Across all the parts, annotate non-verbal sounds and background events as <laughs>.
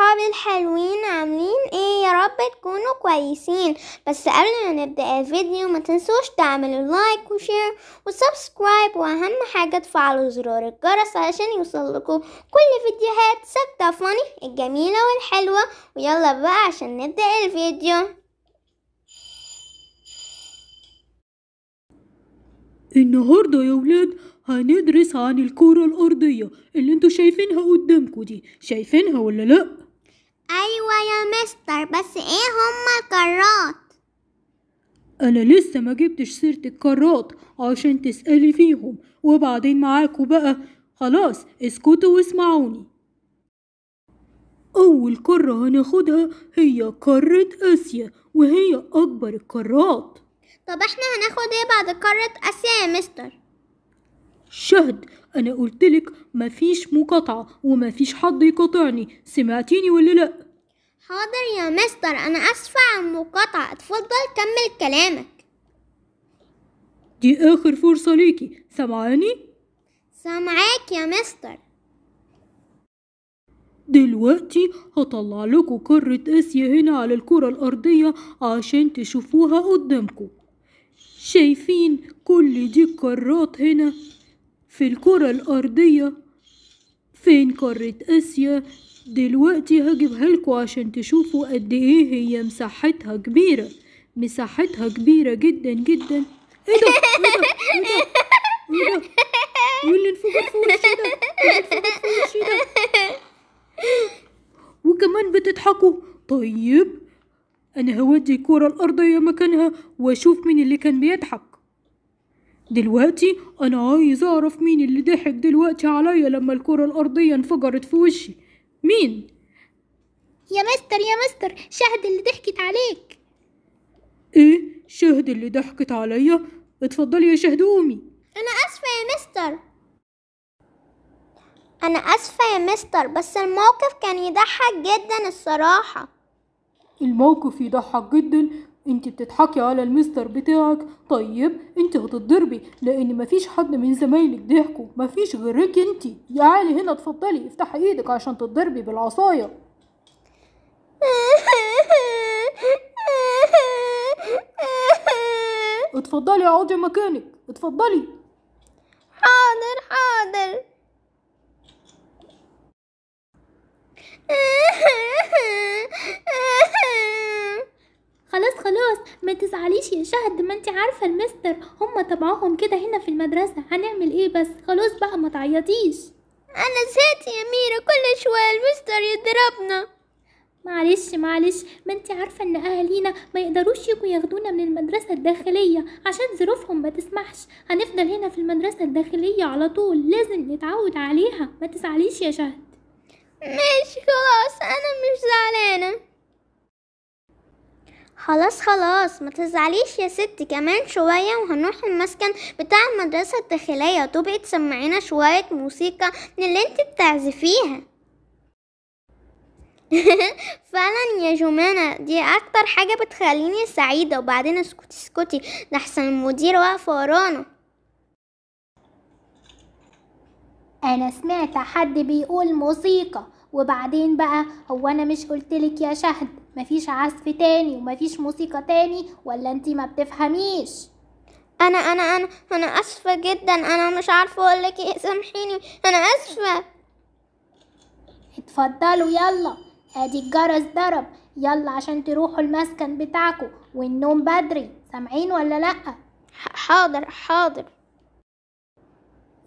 أصحاب الحلوين عاملين إيه يا رب تكونوا كويسين بس قبل ما نبدأ الفيديو ما تنسوش تعملوا لايك وشير وسبسكرايب وأهم حاجة تفعلوا زرار الجرس علشان يوصلكوا كل فيديوهات سكتة فاني الجميلة والحلوة ويلا بقى عشان نبدأ الفيديو النهاردة يا ولاد هندرس عن الكرة الأرضية اللي انتوا شايفينها قدامكوا دي شايفينها ولا لأ؟ أيوة يا مستر بس إيه هما الكرات؟ أنا لسه ما جبتش سيرة الكرات عشان تسألي فيهم وبعدين معاكوا بقى خلاص اسكتوا واسمعوني أول قارة هناخدها هي قارة آسيا وهي أكبر القارات طب احنا هناخد ايه بعد قارة آسيا يا مستر؟ شهد أنا قلتلك مفيش مقاطعة ومفيش حد يقاطعني سمعتيني ولا لأ؟ حاضر يا مستر أنا أسفة عن المقاطعة اتفضل كمل كلامك دي آخر فرصة ليكي سامعاني؟ سامعاك يا مستر دلوقتي هطلع لكم قارة آسيا هنا على الكرة الأرضية عشان تشوفوها قدامكم شايفين كل دي القارات هنا في الكرة الأرضية فين قارة آسيا دلوقتي هجيبها لكم عشان تشوفوا قد ايه هي مساحتها كبيرة مساحتها كبيرة جدا جدا ايه ده ايه ده ايه ده ايه, إيه اللي انفجر في وشي ده ايه انفجر في ده وكمان بتضحكوا طيب انا هودي الكرة الارضية مكانها واشوف مين اللي كان بيضحك دلوقتي انا عايز اعرف مين اللي ضحك دلوقتي عليا لما الكرة الارضية انفجرت في وشي مين يا مستر يا مستر شهد اللي ضحكت عليك ايه شهد اللي ضحكت عليا اتفضلي يا شهد قومي انا اسفة يا مستر انا اسفة يا مستر بس الموقف كان يضحك جدا الصراحة الموقف يضحك جدا انت بتضحكي على المستر بتاعك طيب انت هتتضربي لان مفيش حد من زمايلك ضحكوا مفيش غيرك انت يا علي هنا اتفضلي افتحي ايدك عشان تتضربي بالعصايه <laughs> اتفضلي اقعدي مكانك اتفضلي حاضر معلش يا شهد ما انت عارفه المستر هم طبعهم كده هنا في المدرسه هنعمل ايه بس خلاص بقى ما تعيطيش انا زهقت يا ميرا كل شويه المستر يضربنا معلش معلش ما انت عارفه ان اهالينا ما يقدروش يجوا ياخدونا من المدرسه الداخليه عشان ظروفهم ما تسمحش هنفضل هنا في المدرسه الداخليه على طول لازم نتعود عليها ما تزعليش يا شهد ماشي خلاص انا مش زعلانه خلاص خلاص ما تزعليش يا ستي كمان شوية وهنروح المسكن بتاع المدرسة الداخلية وتبقي تسمعينا شوية موسيقى من اللي انت بتعزفيها <laughs> فعلا يا جمانة دي اكتر حاجة بتخليني سعيدة وبعدين اسكتي اسكتي ده احسن المدير واقف ورانا انا سمعت حد بيقول موسيقى وبعدين بقى هو انا مش قلتلك يا شهد مفيش عزف تاني ومفيش موسيقى تاني ولا انتي ما بتفهميش انا انا انا انا اسفه جدا انا مش عارفه اقول لك ايه سامحيني انا اسفه اتفضلوا يلا ادي الجرس ضرب يلا عشان تروحوا المسكن بتاعكم والنوم بدري سامعين ولا لا حاضر حاضر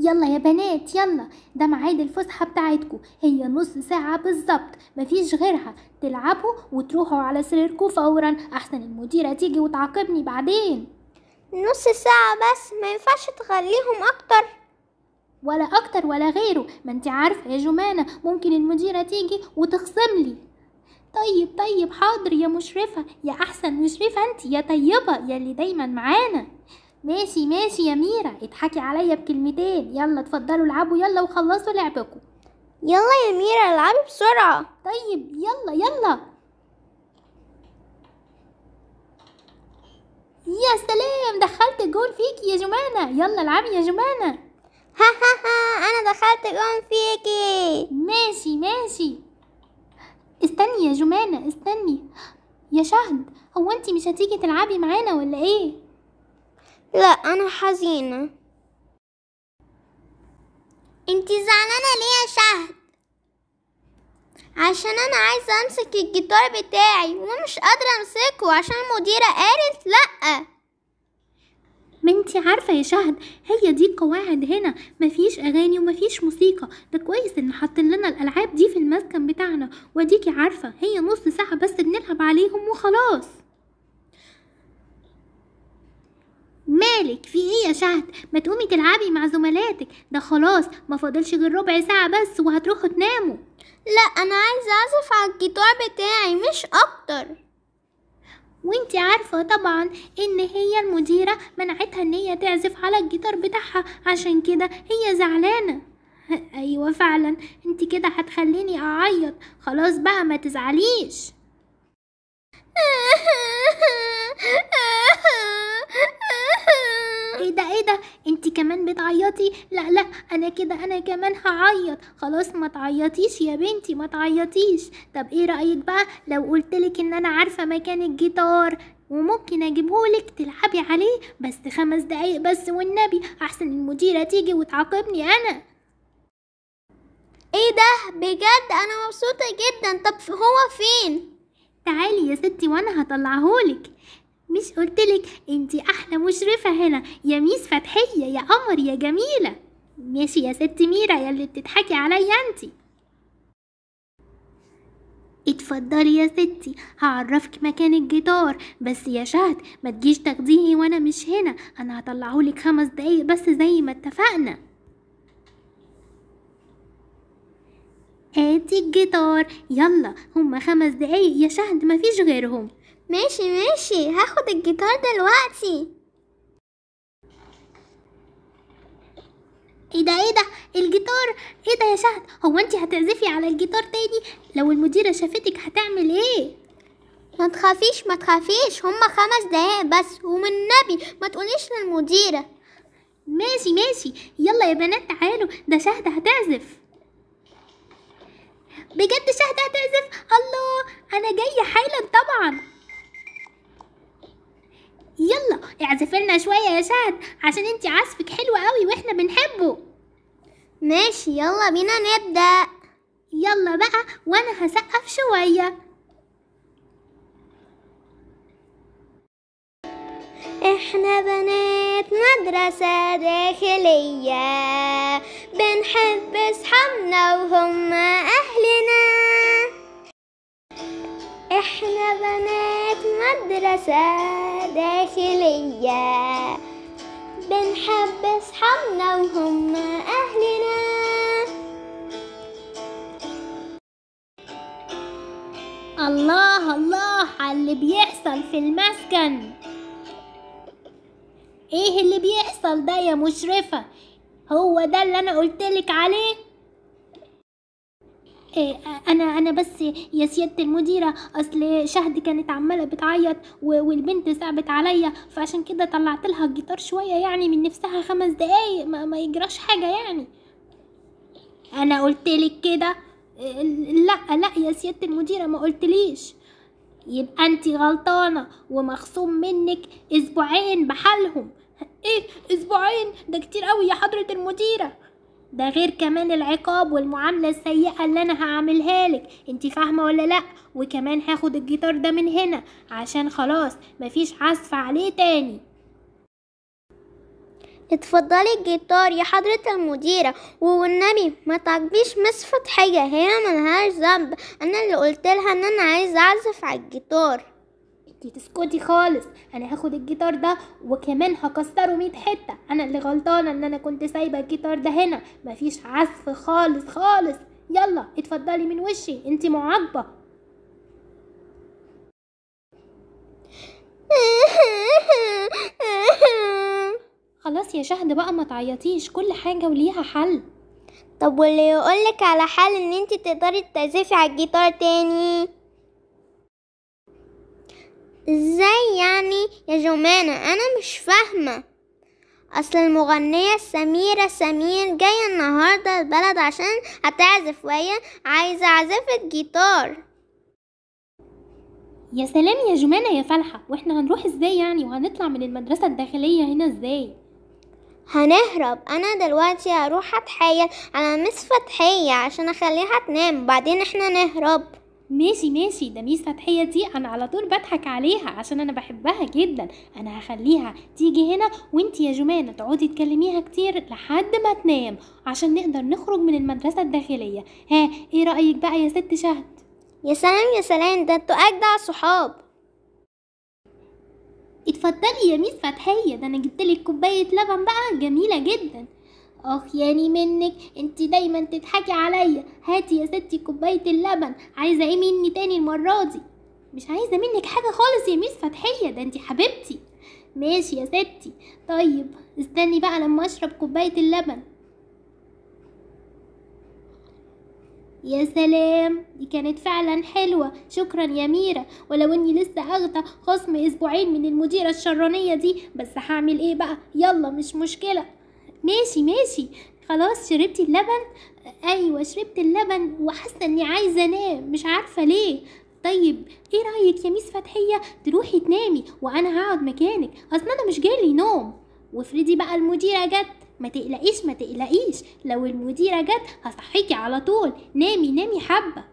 يلا يا بنات يلا ده معاد الفسحه بتاعتكو هي نص ساعه بالظبط مفيش غيرها تلعبوا وتروحوا على سريركو فورا احسن المديره تيجي وتعاقبني بعدين نص ساعه بس ما ينفعش تغليهم اكتر ولا اكتر ولا غيره ما انت عارفه يا جمانه ممكن المديره تيجي وتخصم لي طيب طيب حاضر يا مشرفه يا احسن مشرفه انت يا طيبه يا اللي دايما معانا ماشي ماشي يا ميرا اضحكي عليا بكلمتين يلا اتفضلوا العبوا يلا وخلصوا لعبكم يلا يا ميرا العبي بسرعة طيب يلا يلا يا سلام دخلت الجول فيكي يا جمانة يلا العبي يا جمانة ها ها ها أنا دخلت الجول فيكي ماشي ماشي استني يا جمانة استني يا شهد هو انت مش هتيجي تلعبي معانا ولا ايه لا أنا حزينة انتي زعلانة ليه يا شهد؟ عشان أنا عايزة أمسك الجيتار بتاعي ومش قادرة أمسكه عشان المديرة قالت لأ ما انتي عارفة يا شهد هي دي القواعد هنا مفيش أغاني ومفيش موسيقى ده كويس إن حاطين لنا الألعاب دي في المسكن بتاعنا وأديكي عارفة هي نص ساعة بس بنلعب عليهم وخلاص مالك في ايه يا شهد ما تقومي تلعبي مع زملاتك ده خلاص ما فاضلش غير ربع ساعه بس وهتروحوا تناموا لا انا عايزه اعزف على الجيتار بتاعي مش اكتر وانتي عارفة طبعا ان هي المديرة منعتها ان هي تعزف على الجيتار بتاعها عشان كده هي زعلانة <laughs> ايوة فعلا انتي كده هتخليني اعيط خلاص بقى ما تزعليش <laughs> ايه ده انت كمان بتعيطي لا لا انا كده انا كمان هعيط خلاص ما تعيطيش يا بنتي ما تعيطيش طب ايه رايك بقى لو قلتلك ان انا عارفه مكان الجيتار وممكن اجيبهولك تلعبي عليه بس خمس دقايق بس والنبي احسن المديره تيجي وتعاقبني انا ايه ده بجد انا مبسوطه جدا طب هو فين تعالي يا ستي وانا هطلعهولك مش قلتلك انتي احلى مشرفة هنا يا ميس فتحية يا قمر يا جميلة ماشي يا ست ميرا يا اللي بتضحكي عليا انتي اتفضلي يا ستي هعرفك مكان الجدار بس يا شهد ما تجيش تاخديه وانا مش هنا انا هطلعهولك خمس دقايق بس زي ما اتفقنا ادي الجدار يلا هما خمس دقايق يا شهد مفيش غيرهم ماشي ماشي هاخد الجيتار دلوقتي ايه ده ايه ده الجيتار ايه ده يا شهد هو انت هتعزفي على الجيتار تاني لو المديرة شافتك هتعمل ايه ما تخافيش ما تخافيش هما خمس دقايق بس ومن النبي ما تقوليش للمديرة ماشي ماشي يلا يا بنات تعالوا ده شهد هتعزف بجد شهد هتعزف الله انا جاية حالا طبعا اعزفي لنا شوية يا شهد عشان انتي عزفك حلو قوي واحنا بنحبه ماشي يلا بينا نبدأ يلا بقى وانا هسقف شوية احنا بنات مدرسة داخلية بنحب صحابنا وهم أهلنا احنا بنات مدرسة داخلية بنحب أصحابنا وهم أهلنا الله الله على اللي بيحصل في المسكن ايه اللي بيحصل ده يا مشرفة هو ده اللي انا قلتلك عليه إيه، انا انا بس يا سياده المديره اصل شهد كانت عماله بتعيط والبنت صعبت عليا فعشان كده طلعت لها الجيتار شويه يعني من نفسها خمس دقايق ما, ما يجراش حاجه يعني انا قلت لك كده إيه، لا لا يا سياده المديره ما قلتليش يبقى انت غلطانه ومخصوم منك اسبوعين بحالهم ايه اسبوعين ده كتير قوي يا حضره المديره ده غير كمان العقاب والمعاملة السيئة اللي أنا هعملها لك انت فاهمة ولا لأ وكمان هاخد الجيتار ده من هنا عشان خلاص مفيش عزف عليه تاني اتفضلي الجيتار يا حضرة المديرة والنبي ما تعجبيش مس فتحية هي ملهاش ذنب انا اللي لها ان انا عايزة اعزف على الجيتار انتي تسكتي خالص انا هاخد الجيتار ده وكمان هكسره مية حته انا اللي غلطانه ان انا كنت سايبه الجيتار ده هنا مفيش عزف خالص خالص يلا اتفضلي من وشي انتي معاقبه خلاص يا شهد بقى ما تعيطيش كل حاجه وليها حل طب واللي يقولك على حل ان انت تقدري تعزفي على الجيتار تاني ازاي يعني يا جمانة انا مش فاهمة اصل المغنية سميرة سمير جاية النهاردة البلد عشان هتعزف وهي عايزة اعزف الجيتار يا سلام يا جمانة يا فلحة واحنا هنروح ازاي يعني وهنطلع من المدرسة الداخلية هنا ازاي هنهرب انا دلوقتي هروح اتحايل على مس فتحية عشان اخليها تنام وبعدين احنا نهرب ماشي ماشي ده ميس فتحيه دي انا على طول بضحك عليها عشان انا بحبها جدا انا هخليها تيجي هنا وانت يا جمانه تقعدي تكلميها كتير لحد ما تنام عشان نقدر نخرج من المدرسه الداخليه ها ايه رايك بقى يا ست شهد يا سلام يا سلام ده انتوا اجدع صحاب اتفضلي يا ميس فتحيه ده انا جبتلك كوبايه لبن بقى جميله جدا اخ ياني منك انت دايما تضحكي عليا هاتي يا ستي كوبايه اللبن عايزه ايه مني تاني المره دي مش عايزه منك حاجه خالص يا ميس فتحيه ده انت حبيبتي ماشي يا ستي طيب استني بقى لما اشرب كوبايه اللبن يا سلام دي كانت فعلا حلوة شكرا يا ميره ولو اني لسه اخدة خصم اسبوعين من المديرة الشرانية دي بس هعمل ايه بقى يلا مش مشكلة ماشي ماشي خلاص شربتي اللبن ايوه شربت اللبن وحاسه اني عايزه انام مش عارفه ليه طيب ايه رايك يا ميس فتحيه تروحي تنامي وانا هقعد مكانك اصل انا مش جالي نوم وافرضي بقى المديره جت ما تقلقيش ما تقلقيش لو المديره جت هصحيكي على طول نامي نامي حبه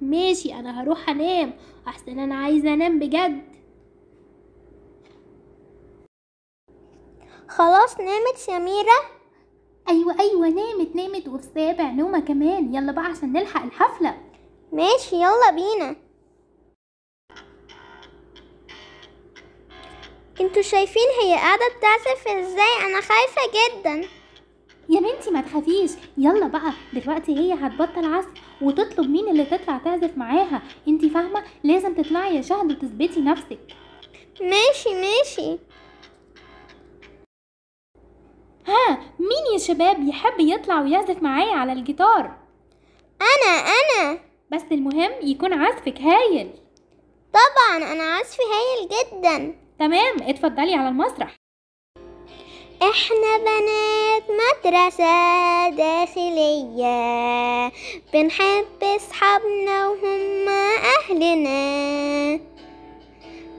ماشي انا هروح انام احسن انا عايزه انام بجد خلاص نامت سميرة أيوة أيوة نامت نامت وفي سابع نومة كمان يلا بقى عشان نلحق الحفلة ماشي يلا بينا انتوا شايفين هي قاعدة بتعزف ازاي انا خايفة جدا يا بنتي ما تخافيش يلا بقى دلوقتي هي هتبطل عزف وتطلب مين اللي تطلع تعزف معاها انتي فاهمة لازم تطلعي يا شهد وتثبتي نفسك ماشي ماشي ها مين يا شباب يحب يطلع ويعزف معايا على الجيتار انا انا بس المهم يكون عزفك هايل طبعا انا عزفي هايل جدا تمام اتفضلي على المسرح احنا بنات مدرسة داخلية بنحب اصحابنا وهم اهلنا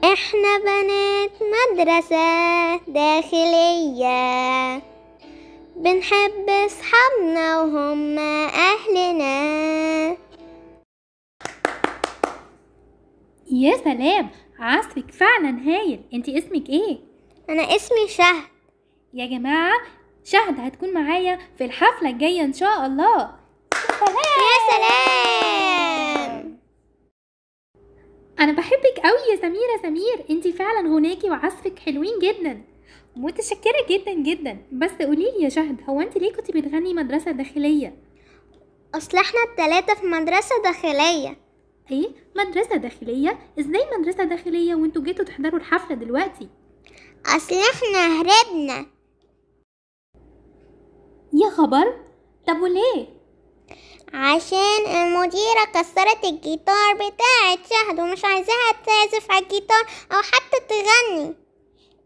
احنا بنات مدرسة داخلية بنحب أصحابنا وهم أهلنا يا سلام عصفك فعلا هايل انت اسمك ايه انا اسمي شهد يا جماعه شهد هتكون معايا في الحفله الجايه ان شاء الله سلام. يا سلام انا بحبك قوي يا سميره سمير انت فعلا هناكي وعصفك حلوين جدا متشكرة جدا جدا بس قوليلي يا شهد هو انت ليه كنت بتغني مدرسة داخلية؟ اصل احنا التلاتة في مدرسة داخلية ايه مدرسة داخلية؟ ازاي مدرسة داخلية وانتوا جيتوا تحضروا الحفلة دلوقتي؟ اصل احنا هربنا يا خبر طب وليه؟ عشان المديرة كسرت الجيتار بتاعت شهد ومش عايزاها تعزف على الجيتار أو حتى تغني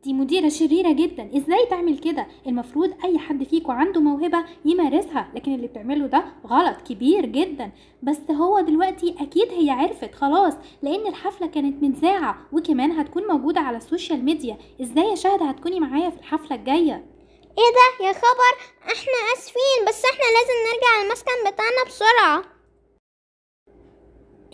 دي مديرة شريرة جدا ازاي تعمل كده المفروض اي حد فيكم عنده موهبة يمارسها لكن اللي بتعمله ده غلط كبير جدا بس هو دلوقتي اكيد هي عرفت خلاص لان الحفلة كانت من ساعة وكمان هتكون موجودة على السوشيال ميديا ازاي يا شهد هتكوني معايا في الحفلة الجاية ايه ده يا خبر احنا اسفين بس احنا لازم نرجع المسكن بتاعنا بسرعه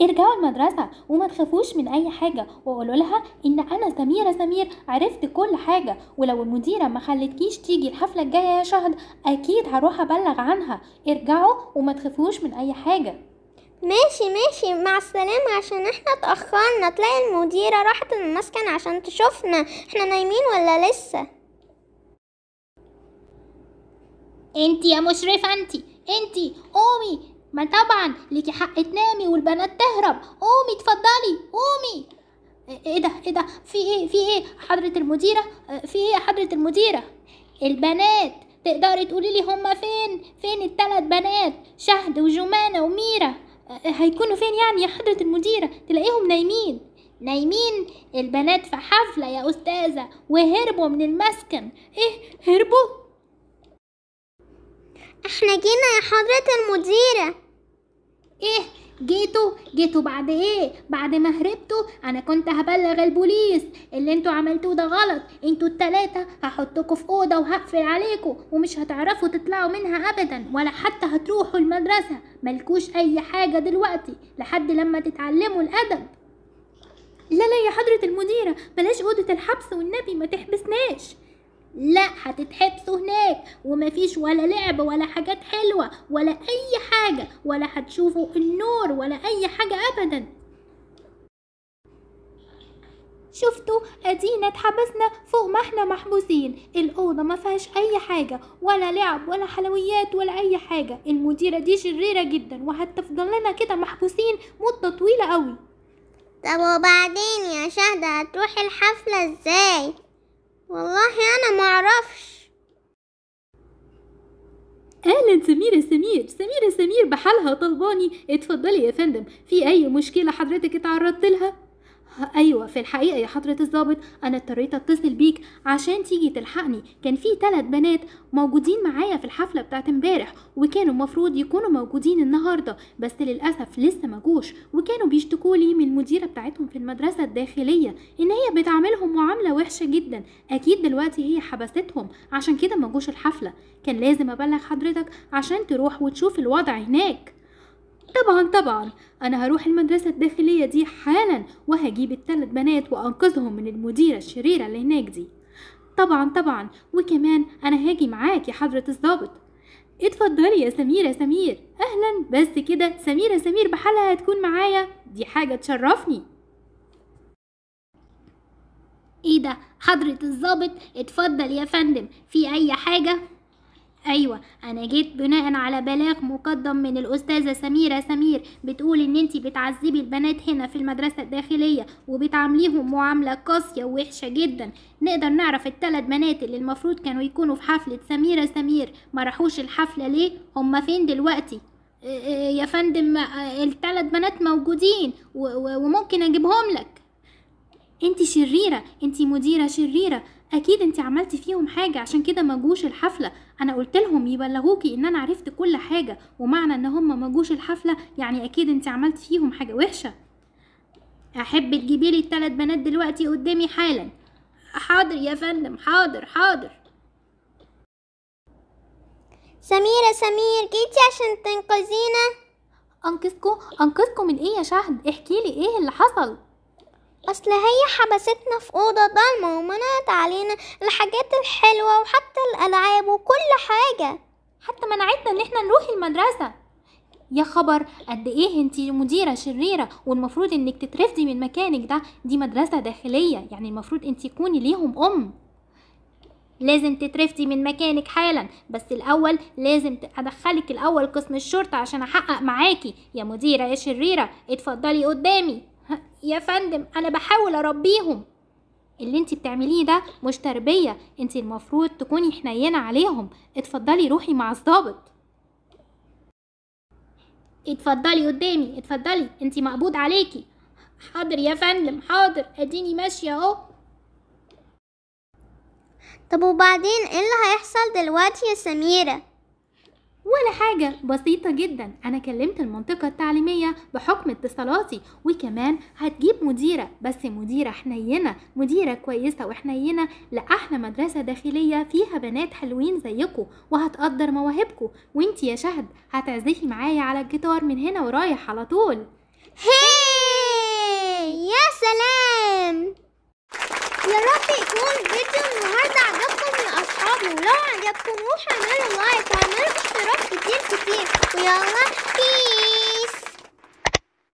ارجعوا المدرسة وما تخافوش من أي حاجة وقولوا لها إن أنا سميرة سمير عرفت كل حاجة ولو المديرة ما خلتكيش تيجي الحفلة الجاية يا شهد أكيد هروح أبلغ عنها ارجعوا وما تخافوش من أي حاجة ماشي ماشي مع السلامة عشان احنا اتأخرنا تلاقي المديرة راحت المسكن عشان تشوفنا احنا نايمين ولا لسه انتي يا مشرفة انتي انتي قومي ما طبعا ليكي حق تنامي والبنات تهرب قومي اتفضلي قومي ايه ده ايه ده في ايه في ايه حضره المديره في ايه حضره المديره البنات تقدري تقولي لي هما فين فين الثلاث بنات شهد وجمانه وميره آه، هيكونوا فين يعني يا حضره المديره تلاقيهم نايمين نايمين البنات في حفله يا استاذه وهربوا من المسكن ايه هربوا احنا جينا يا حضرة المديرة ايه جيتوا جيتوا بعد ايه بعد ما هربتوا انا كنت هبلغ البوليس اللي انتوا عملتوه ده غلط انتوا التلاتة هحطكوا في اوضه وهقفل عليكوا ومش هتعرفوا تطلعوا منها ابدا ولا حتى هتروحوا المدرسه ملكوش اي حاجه دلوقتي لحد لما تتعلموا الادب لا لا يا حضرة المديرة بلاش أوضة الحبس والنبي ما تحبسناش لا هتتحبسوا هناك ومفيش ولا لعب ولا حاجات حلوة ولا أي حاجة ولا هتشوفوا النور ولا أي حاجة أبدا شفتوا ادينا اتحبسنا فوق ما احنا محبوسين الاوضه ما فيهاش اي حاجه ولا لعب ولا حلويات ولا اي حاجه المديره دي شريره جدا وهتفضل لنا كده محبوسين مده طويله قوي طب وبعدين يا شهده هتروحي الحفله ازاي والله أنا معرفش أهلا سميرة سمير سميرة سمير بحالها طلباني اتفضلي يا فندم في أي مشكلة حضرتك اتعرضت لها ايوه في الحقيقه يا حضره الظابط انا اضطريت اتصل بيك عشان تيجي تلحقني كان في ثلاث بنات موجودين معايا في الحفله بتاعت امبارح وكانوا المفروض يكونوا موجودين النهارده بس للاسف لسه مجوش وكانوا بيشتكوا لي من المديره بتاعتهم في المدرسه الداخليه ان هي بتعاملهم معامله وحشه جدا اكيد دلوقتي هي حبستهم عشان كده مجوش الحفله كان لازم ابلغ حضرتك عشان تروح وتشوف الوضع هناك طبعا طبعا أنا هروح المدرسة الداخلية دي حالا وهجيب التلات بنات وأنقذهم من المديرة الشريرة اللي هناك دي طبعا طبعا وكمان أنا هاجي معاك يا حضرة الضابط اتفضلي يا سميرة سمير أهلا بس كده سميرة سمير بحالها هتكون معايا دي حاجة تشرفني ايه ده حضرة الضابط اتفضل يا فندم في اي حاجة ايوه انا جيت بناء على بلاغ مقدم من الاستاذه سميره سمير بتقول ان انتي بتعذبي البنات هنا في المدرسه الداخليه وبتعامليهم معامله قاسيه ووحشه جدا نقدر نعرف التلات بنات اللي المفروض كانوا يكونوا في حفله سميره سمير مرحوش الحفله ليه هما فين دلوقتي يا فندم التلات بنات موجودين وممكن اجيبهم لك أنتي شريره أنتي مديره شريره اكيد أنتي عملتي فيهم حاجه عشان كده مجوش الحفله انا قلت لهم يبلغوكي ان انا عرفت كل حاجه ومعنى ان هم ما جوش الحفله يعني اكيد انت عملت فيهم حاجه وحشه احب تجيبي لي الثلاث بنات دلوقتي قدامي حالا حاضر يا فندم حاضر حاضر سميرة سمير جيتي عشان تنقذينا أنقذكم أنقذكم من إيه يا شهد احكيلي إيه اللي حصل أصل هي حبستنا في أوضة ضلمة ومنعت علينا الحاجات الحلوة وحتى الألعاب وكل حاجة حتى منعتنا إن إحنا نروح المدرسة يا خبر قد ايه انتي مديرة شريرة والمفروض انك تترفدي من مكانك ده دي مدرسة داخلية يعني المفروض انتي تكوني ليهم ام لازم تترفدي من مكانك حالا بس الاول لازم ادخلك الاول قسم الشرطة عشان احقق معاكي يا مديرة يا شريرة اتفضلي قدامي يا فندم انا بحاول اربيهم اللي انت بتعمليه ده مش تربيه انت المفروض تكوني حنينه عليهم اتفضلي روحي مع الضابط اتفضلي قدامي اتفضلي انت مقبوض عليكي حاضر يا فندم حاضر اديني ماشيه اهو طب وبعدين ايه اللي هيحصل دلوقتي يا سميره ولا حاجة بسيطة جدا أنا كلمت المنطقة التعليمية بحكم اتصالاتي وكمان هتجيب مديرة بس مديرة حنينة مديرة كويسة وحنينة لأحلى مدرسة داخلية فيها بنات حلوين زيكو وهتقدر مواهبكو وانتي يا شهد هتعزفي معايا على الجيتار من هنا ورايح على طول هي يا سلام يا رب يكون فيديو النهارده عجبكم أصحابي ولو عجبكم روحوا اعملوا لايك واعملوا اشتراك كتير كتير ويلا بيس